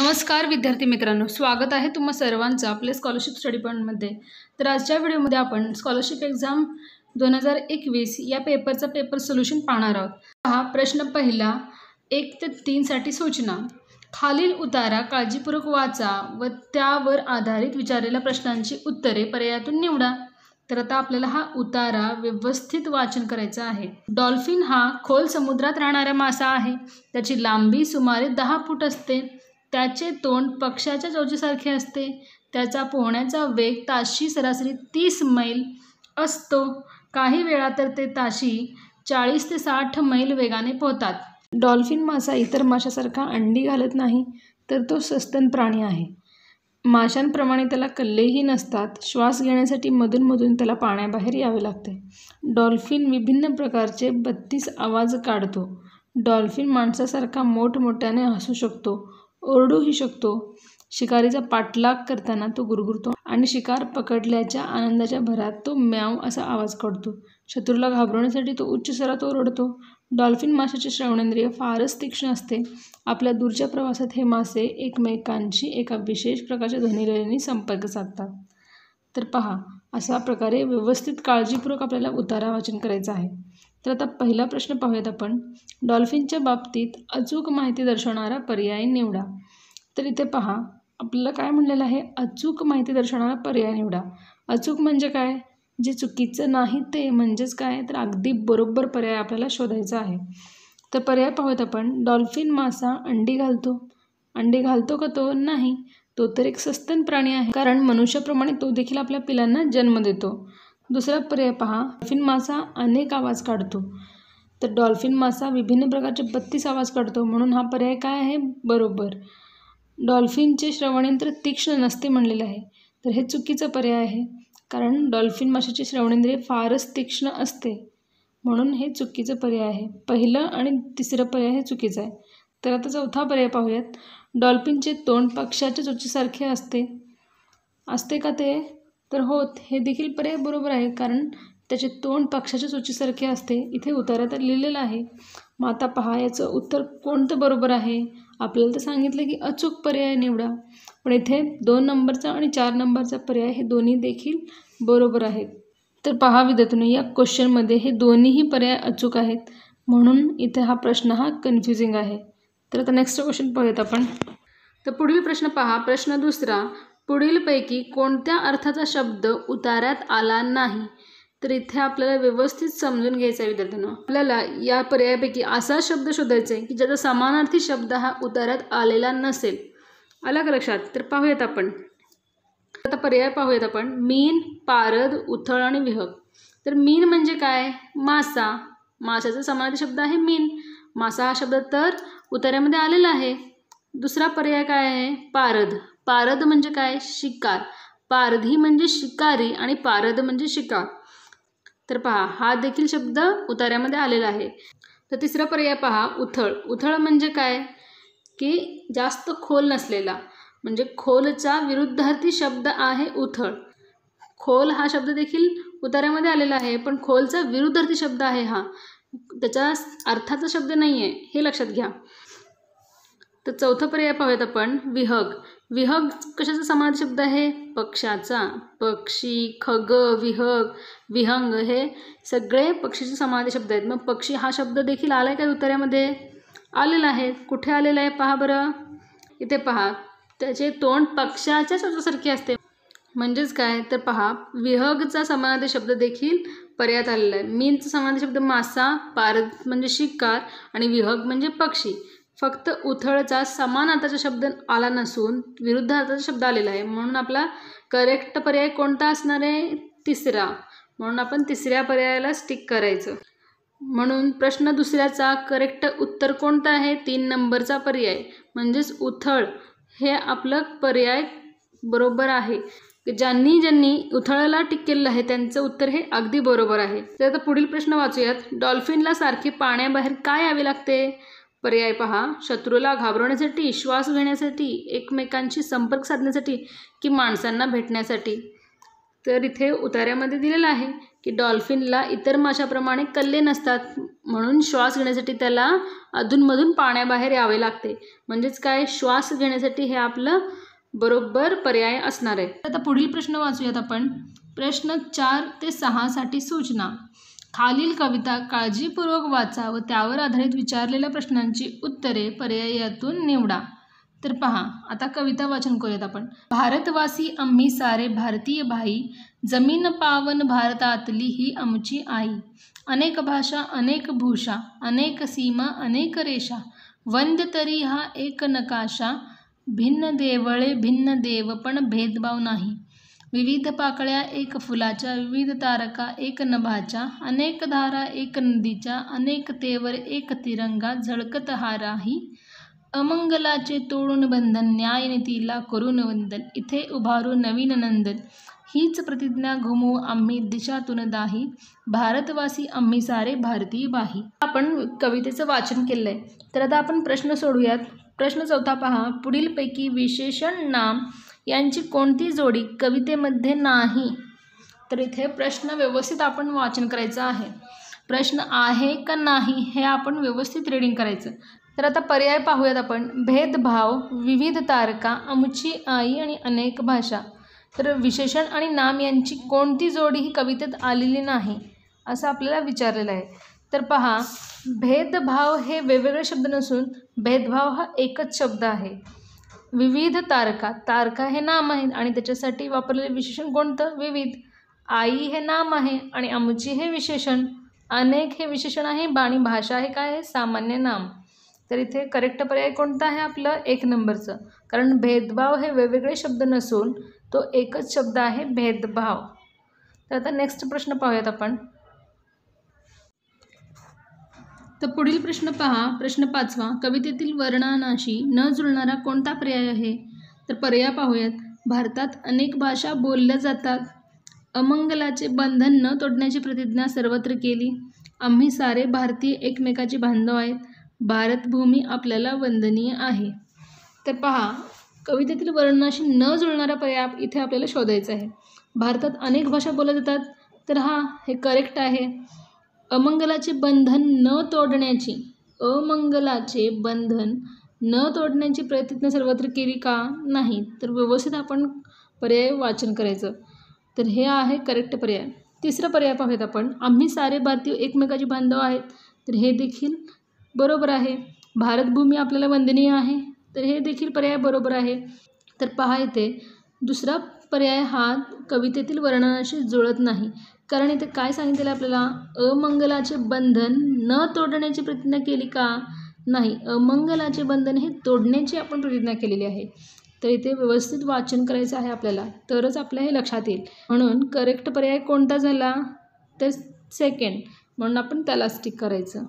नमस्कार विद्यार्थी मित्रांनो स्वागत आहे तुम्हा सर्वांचं आपल्या स्कॉलरशिप स्टडी पॉईंटमध्ये तर आजच्या व्हिडिओमध्ये आपण स्कॉलरशिप एक्झाम दोन हजार एकवीस या पेपरचा पेपर सोल्युशन पाहणार आहोत हा प्रश्न पहिला एक ते तीनसाठी सूचना खालील उतारा काळजीपूर्वक वाचा व त्यावर आधारित विचारलेल्या प्रश्नांची उत्तरे पर्यायातून निवडा तर आता आपल्याला हा उतारा व्यवस्थित वाचन करायचा आहे डॉल्फिन हा खोल समुद्रात राहणारा मासा आहे त्याची लांबी सुमारे दहा फूट असते त्याचे तोंड पक्षाच्या चोचीसारखे असते त्याचा पोहण्याचा वेग ताशी सरासरी तीस मैल असतो काही वेळा तर ते ताशी चाळीस ते साठ मैल वेगाने पोहतात डॉल्फिन मासा इतर माशासारखा अंडी घालत नाही तर तो सस्तन प्राणी आहे माशांप्रमाणे त्याला कल्लेही नसतात श्वास घेण्यासाठी मधूनमधून त्याला पाण्याबाहेर यावे लागते डॉल्फिन विभिन्न प्रकारचे बत्तीस आवाज काढतो डॉल्फिन माणसासारखा मोठमोठ्याने हसू शकतो ओरडूही शकतो शिकारीचा पाठलाग करताना तो गुरगुरतो आणि शिकार पकडल्याच्या आनंदाच्या भरात तो म्याव असा आवाज काढतो शत्रूला घाबरवण्यासाठी तो उच्च स्वरात ओरडतो डॉल्फिन माशाचे श्रवणेंद्रिय फारच तीक्ष्ण असते आपल्या दूरच्या प्रवासात हे मासे एकमेकांशी एका विशेष प्रकारच्या ध्वनिलहरींनी संपर्क साधतात तर पहा अशा प्रकारे व्यवस्थित काळजीपूर्वक आपल्याला उतारा वाचन करायचं आहे तर आता पहिला प्रश्न पाहूयात आपण डॉल्फिनच्या बाबतीत अचूक माहिती दर्शवणारा पर्याय निवडा तर इथे पहा आपल्याला काय म्हणलेलं आहे अचूक माहिती दर्शवणारा पर्याय निवडा अचूक म्हणजे काय जे चुकीचं नाही ते म्हणजेच काय तर अगदी बरोबर पर्याय आपल्याला शोधायचा आहे तर पर्याय पाहूयात आपण डॉल्फिन मासा अंडी घालतो अंडी घालतो का तो नाही तो तर एक सस्तन प्राणी आहे कारण मनुष्याप्रमाणे तो देखील आपल्या पिलांना जन्म देतो दुसरा पर्याय पहा डॉल्फिन मासा अनेक आवाज काढतो तर डॉल्फिन मासा विभिन्न प्रकारचे बत्तीस आवाज काढतो म्हणून हा पर्याय काय आहे बरोबर डॉल्फिनचे श्रवणयंत्र तीक्ष्ण नसते म्हणलेले आहे तर हे चुकीचं पर्याय आहे कारण डॉल्फिन माशाचे श्रवणेंद्रिय फारच तीक्ष्ण असते म्हणून हे चुकीचं पर्याय आहे पहिलं आणि तिसरं पर्याय हे चुकीचं आहे तर आता चौथा पर्याय पाहूयात डॉल्फिनचे तोंड पक्षाच्या चुचीसारखे असते असते का ते तर होत हे देखील पर्याय बरोबर आहे कारण त्याचे तोंड पक्षाच्या सूचीसारखे असते इथे तर लिहिलेलं आहे मग आता पहा याचं उत्तर कोणतं बरोबर आहे आपल्याला तर सांगितलं की अचूक पर्याय निवडा पण इथे दोन नंबरचा आणि चार नंबरचा पर्याय हे दोन्ही देखील बरोबर आहेत तर पहा विद्यार्थ्यांनी या क्वेश्चनमध्ये हे दोन्हीही पर्याय अचूक आहेत म्हणून इथे हा प्रश्न हा कन्फ्युजिंग आहे तर आता नेक्स्ट क्वेश्चन पाहूयात आपण तर पुढील प्रश्न पहा प्रश्न दुसरा पुढीलपैकी कोणत्या अर्थाचा शब्द उतारात आला नाही तर इथे आपल्याला व्यवस्थित समजून घ्यायचा आहे विद्यार्थ्यांना आपल्याला या पर्यायापैकी असा शब्द शोधायचा आहे की ज्याचा समानार्थी शब्द हा उतारात आलेला नसेल आला का लक्षात तर पाहूयात आपण आता पर्याय पाहूयात आपण मीन पारद उथळ आणि विहग तर मीन म्हणजे काय मासा माशाचा समानार्थी शब्द आहे मीन मासा हा शब्द तर उतार्यामध्ये आलेला आहे दुसरा पर्याय काय आहे पारद पारद म्हणजे काय शिकार पारधी म्हणजे शिकारी आणि पारद म्हणजे शिकार तर पहा हा देखील शब्द उतार्यामध्ये आलेला आहे तर तिसरा पर्याय पहा उथळ उथळ म्हणजे काय की जास्त खोल नसलेला म्हणजे खोलचा विरुद्धार्थी शब्द आहे उथळ खोल हा शब्द देखील उतार्यामध्ये आलेला आहे पण खोलचा विरुद्धार्थी शब्द आहे हा त्याचा अर्थाचा शब्द नाही आहे हे लक्षात घ्या तर चौथा पर्याय पाहूयात आपण विहग विहग कशाचा समान शब्द आहे पक्षाचा पक्षी खग विहग विहंग हे सगळे पक्षीचे समाधी शब्द आहेत मग पक्षी हा शब्द देखील आला आहे का उत्तरामध्ये आलेला आहे कुठे आलेला आहे पहा बरं इथे पहा त्याचे तोंड पक्षाच्या शब्दासारखे असते म्हणजेच काय तर पहा विहगचा समानार्थी शब्द देखील पर्यात आलेला आहे मीनचा समाधी शब्द मासा पार म्हणजे शिकार आणि विहग म्हणजे पक्षी फक्त उथळचा समान आताचा शब्द आला नसून विरुद्ध अर्थाचा शब्द आलेला आहे म्हणून आपला करेक्ट पर्याय कोणता असणार आहे तिसरा म्हणून आपण तिसऱ्या पर्यायाला स्टिक करायचं म्हणून प्रश्न दुसऱ्याचा करेक्ट उत्तर कोणता आहे तीन नंबरचा पर्याय म्हणजेच उथळ हे आपलं पर्याय बरोबर आहे ज्यांनी ज्यांनी उथळला टिक केलेलं आहे त्यांचं उत्तर हे अगदी बरोबर आहे तर आता पुढील प्रश्न वाचूयात डॉल्फिनला सारखी पाण्याबाहेर काय यावे लागते पर्याय पहा शत्रूला घाबरवण्यासाठी श्वास घेण्यासाठी एकमेकांशी संपर्क साधण्यासाठी की माणसांना भेटण्यासाठी तर इथे उतार्यामध्ये दिलेलं आहे की डॉल्फिनला इतर माशाप्रमाणे कल्ले नसतात म्हणून श्वास घेण्यासाठी त्याला अधूनमधून पाण्याबाहेर यावे लागते म्हणजेच काय श्वास घेण्यासाठी हे आपलं बरोबर पर्याय असणार आहे आता पुढील प्रश्न वाचूयात आपण प्रश्न चार ते सहासाठी सूचना खालील कविता काळजीपूर्वक वाचा व त्यावर आधारित विचारलेल्या प्रश्नांची उत्तरे पर्यायातून निवडा तर पहा आता कविता वाचन करूयात आपण भारतवासी आम्ही सारे भारतीय भाई जमीन पावन भारतातली ही आमची आई अनेक भाषा अनेक भूषा अनेक सीमा अनेक रेषा वंद तरी हा एक नकाशा भिन्न देवळे भिन्न देव पण भेदभाव नाही विविध पाकळ्या एक फुलाच्या विविध तारका एक नभाच्या अनेक धारा एक नदीच्या अनेक तेवर एक तिरंगा झळकत हाराही अमंगलाचे तोडून बंधन नीतीला करून वंदन इथे उभारू नवीन नंदन हीच प्रतिज्ञा घुमू आम्ही दिशातून दाही भारतवासी आम्ही सारे भारतीय बाही आपण कवितेचं वाचन केलंय तर आता आपण प्रश्न सोडूयात प्रश्न चौथा पहा पुढीलपैकी विशेषण नाम यांची कोणती जोडी कवितेमध्ये नाही तर इथे प्रश्न व्यवस्थित आपण वाचन करायचं आहे प्रश्न आहे का नाही हे आपण व्यवस्थित रीडिंग करायचं तर आता पर्याय पाहूयात आपण भेदभाव विविध तारका आमची आई आणि अनेक भाषा तर विशेषण आणि नाम यांची कोणती जोडी ही कवितेत आलेली नाही असं आपल्याला विचारलेलं आहे तर पहा भेदभाव हे वेगवेगळे शब्द नसून भेदभाव हा एकच शब्द आहे विविध तारका तारका हे नाम आहे आणि त्याच्यासाठी वापरलेले विशेषण कोणतं विविध आई हे नाम आहे आणि आमची हे विशेषण अनेक हे विशेषण आहे बाणी भाषा हे काय आहे सामान्य नाम तर इथे करेक्ट पर्याय कोणता आहे आपलं एक नंबरचं कारण भेदभाव हे वेगवेगळे शब्द नसून तो एकच शब्द आहे भेदभाव तर आता नेक्स्ट प्रश्न पाहूयात आपण तर पुढील प्रश्न पहा प्रश्न पाचवा कवितेतील वर्णनाशी न जुळणारा कोणता पर्याय आहे तर पर्याय पाहूयात भारतात अनेक भाषा बोलल्या जातात अमंगलाचे बंधन न तोडण्याची प्रतिज्ञा सर्वत्र केली आम्ही सारे भारतीय एकमेकाचे बांधव आहेत भारतभूमी आपल्याला वंदनीय आहे तर पहा कवितेतील वर्णनाशी न जुळणारा पर्याय इथे आपल्याला शोधायचा आहे भारतात अनेक भाषा बोलल्या जातात तर हा हे करेक्ट आहे अमंगलाचे बंधन न तोडण्याची अमंगलाचे बंधन न तोडण्याची प्रयत्न सर्वत्र केली का नाही तर व्यवस्थित आपण पर्याय वाचन करायचं तर हे आहे करेक्ट पर्याय तिसरा पर्याय पाहूयात आपण आम्ही सारे भारतीय एकमेकाचे बांधव आहेत तर हे देखील बरोबर आहे भारतभूमी आपल्याला वंदनीय आहे तर हे देखील पर्याय बरोबर आहे तर पहा येते दुसरा पर्याय हा कवितेतील वर्णनाशी जुळत नाही कारण इथे काय सांगितलेलं आपल्याला अमंगलाचे बंधन न तोडण्याची प्रतिज्ञा केली का नाही अमंगलाचे बंधन हे तोडण्याची आपण प्रतिज्ञा केलेली आहे तर इथे व्यवस्थित वाचन करायचं आहे आपल्याला तरच आपल्या हे लक्षात येईल म्हणून करेक्ट पर्याय कोणता झाला तर सेकंड म्हणून आपण त्याला स्टिक करायचं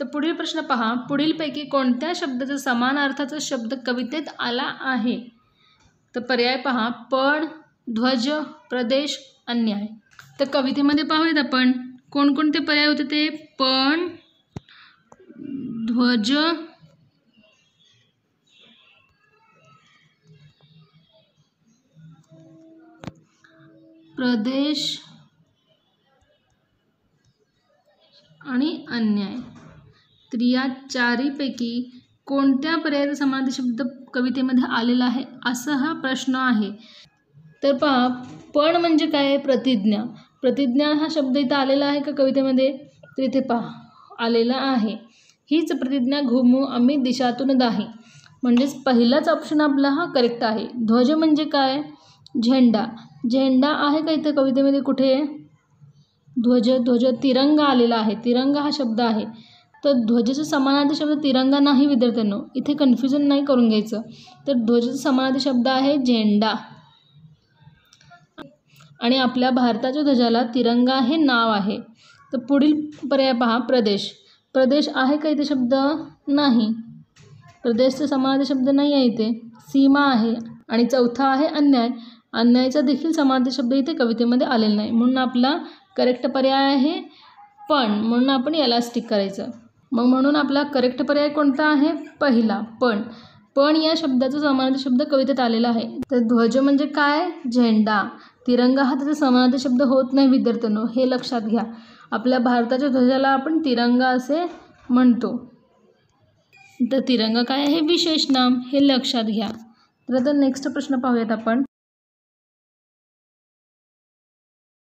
तर पुढील प्रश्न पहा पुढीलपैकी कोणत्या शब्दाचा समान अर्थाचा शब्द कवितेत आला आहे तर पर्याय पहा पण ध्वज प्रदेश अन्याय तर कवितेमध्ये पाहूयात आपण कोणकोणते पर्याय होते ते पण ध्वज प्रदेश आणि अन्याय तर या चारीपैकी कोणत्या पर्यायाचा समाधी शब्द कवितेमध्ये आलेला आहे असा हा प्रश्न आहे तर पहा पण म्हणजे काय प्रतिज्ञा प्रतिज्ञा हा शब्द इथं आलेला आहे का कवितेमध्ये तर इथे पहा आलेला आहे हीच प्रतिज्ञा घुमू आम्ही दिशातून दाही म्हणजेच पहिलाच ऑप्शन आपला हा करेक्ट आहे ध्वज म्हणजे काय झेंडा झेंडा आहे का इथं कवितेमध्ये कुठे ध्वज ध्वज तिरंगा आलेला आहे तिरंगा हा शब्द आहे तर ध्वजाचं समानार्थी शब्द तिरंगा नाही विद्यार्थ्यांनो इथे कन्फ्युजन नाही करून घ्यायचं तर ध्वजाचं समानार्थी शब्द आहे झेंडा आणि आपल्या भारताच्या ध्वजाला तिरंगा हे नाव आहे तर पुढील पर्याय पहा प्रदेश प्रदेश आहे का इथे शब्द नाही प्रदेशचं समाधी शब्द नाही आहे इथे सीमा आहे आणि चौथा आहे अन्याय अन्यायाचा देखील समाधी शब्द इथे कवितेमध्ये आलेला नाही म्हणून आपला करेक्ट पर्याय आहे पण म्हणून आपण याला स्टिक करायचं मग म्हणून आपला करेक्ट पर्याय कोणता आहे पहिला पण पण या शब्दाचा समानार्थी शब्द कवितेत आलेला आहे तर ध्वज म्हणजे काय झेंडा तिरंगा हा त्याचा समानार्थी शब्द होत नाही विद्यार्थ्यांनो हे लक्षात घ्या आपल्या भारताच्या ध्वजाला आपण तिरंगा असे म्हणतो तर तिरंगा काय आहे विशेष नाम हे लक्षात घ्या तर आता नेक्स्ट प्रश्न पाहूयात आपण